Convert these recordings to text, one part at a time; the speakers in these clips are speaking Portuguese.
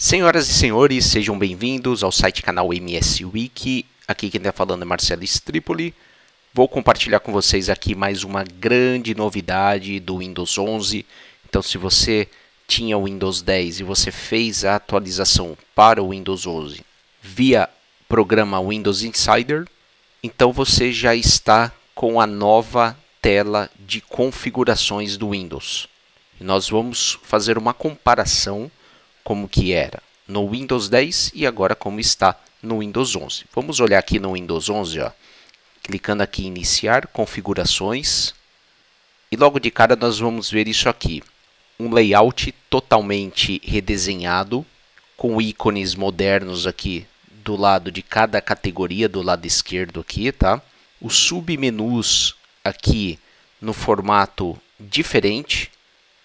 Senhoras e senhores, sejam bem-vindos ao site canal MS Wiki. Aqui quem está falando é Marcelo Stripoli. Vou compartilhar com vocês aqui mais uma grande novidade do Windows 11. Então, se você tinha o Windows 10 e você fez a atualização para o Windows 11 via programa Windows Insider, então você já está com a nova tela de configurações do Windows. Nós vamos fazer uma comparação como que era no Windows 10 e agora como está no Windows 11. Vamos olhar aqui no Windows 11, ó. clicando aqui em iniciar, configurações, e logo de cara nós vamos ver isso aqui, um layout totalmente redesenhado, com ícones modernos aqui do lado de cada categoria, do lado esquerdo aqui, tá? Os submenus aqui no formato diferente,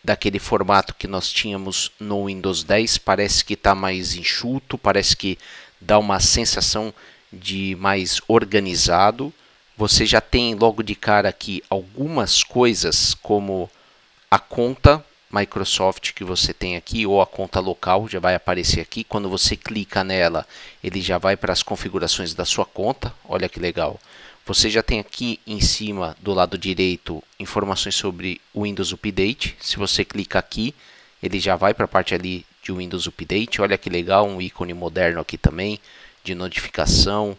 daquele formato que nós tínhamos no Windows 10. Parece que está mais enxuto, parece que dá uma sensação de mais organizado. Você já tem logo de cara aqui algumas coisas como a conta Microsoft que você tem aqui ou a conta local já vai aparecer aqui. Quando você clica nela, ele já vai para as configurações da sua conta. Olha que legal. Você já tem aqui em cima do lado direito informações sobre o Windows Update. Se você clica aqui, ele já vai para a parte ali de Windows Update. Olha que legal, um ícone moderno aqui também de notificação,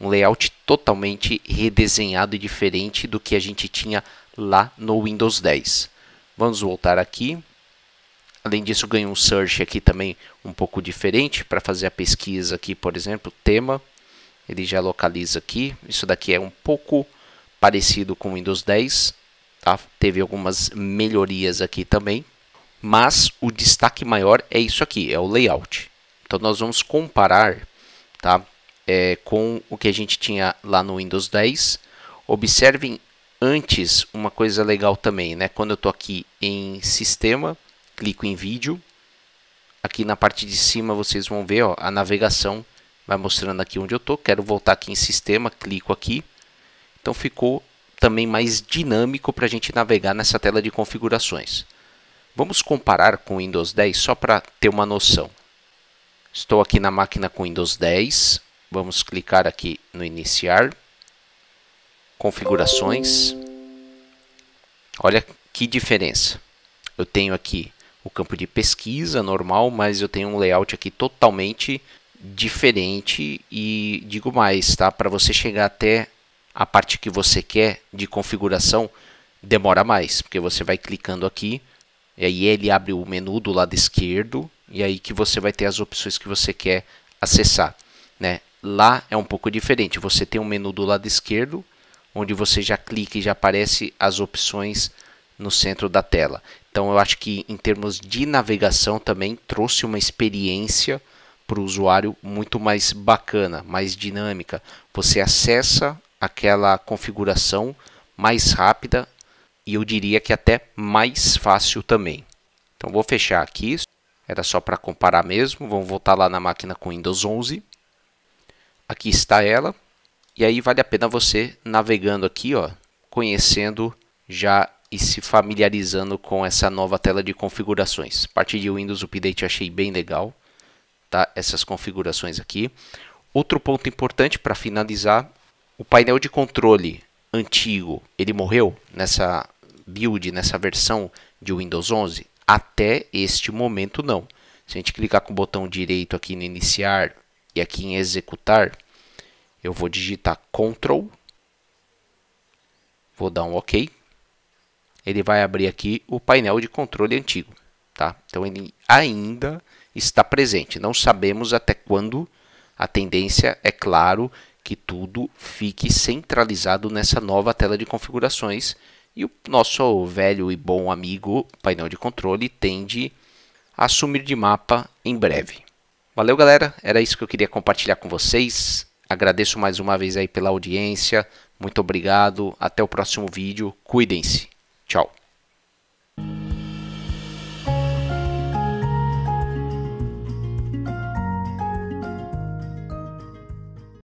um layout totalmente redesenhado e diferente do que a gente tinha lá no Windows 10. Vamos voltar aqui. Além disso, ganhei um search aqui também um pouco diferente para fazer a pesquisa aqui, por exemplo, tema ele já localiza aqui. Isso daqui é um pouco parecido com o Windows 10, tá? teve algumas melhorias aqui também, mas o destaque maior é isso aqui, é o layout. Então nós vamos comparar tá? É, com o que a gente tinha lá no Windows 10. Observem antes uma coisa legal também, né? quando eu estou aqui em sistema, clico em vídeo, aqui na parte de cima vocês vão ver ó, a navegação vai mostrando aqui onde eu estou. Quero voltar aqui em sistema, clico aqui. Então ficou também mais dinâmico para a gente navegar nessa tela de configurações. Vamos comparar com o Windows 10 só para ter uma noção. Estou aqui na máquina com Windows 10. Vamos clicar aqui no iniciar. Configurações. Olha que diferença. Eu tenho aqui o campo de pesquisa normal, mas eu tenho um layout aqui totalmente diferente e digo mais, tá? Para você chegar até a parte que você quer de configuração, demora mais, porque você vai clicando aqui, e aí ele abre o menu do lado esquerdo, e aí que você vai ter as opções que você quer acessar, né? Lá é um pouco diferente, você tem um menu do lado esquerdo, onde você já clica e já aparece as opções no centro da tela. Então eu acho que em termos de navegação também trouxe uma experiência para o usuário muito mais bacana, mais dinâmica. Você acessa aquela configuração mais rápida e eu diria que até mais fácil também. Então vou fechar aqui, era só para comparar mesmo, vamos voltar lá na máquina com Windows 11. Aqui está ela, e aí vale a pena você navegando aqui, ó, conhecendo já e se familiarizando com essa nova tela de configurações. A partir de Windows Update achei bem legal tá? essas configurações aqui. Outro ponto importante para finalizar, o painel de controle antigo, ele morreu nessa build, nessa versão de Windows 11? Até este momento não. Se a gente clicar com o botão direito aqui no iniciar e aqui em executar, eu vou digitar Ctrl, vou dar um OK, ele vai abrir aqui o painel de controle antigo. Tá? Então ele ainda está presente. Não sabemos até quando a tendência é claro que tudo fique centralizado nessa nova tela de configurações e o nosso velho e bom amigo painel de controle tende a assumir de mapa em breve. Valeu, galera. Era isso que eu queria compartilhar com vocês. Agradeço mais uma vez aí pela audiência. Muito obrigado. Até o próximo vídeo. Cuidem-se. Tchau.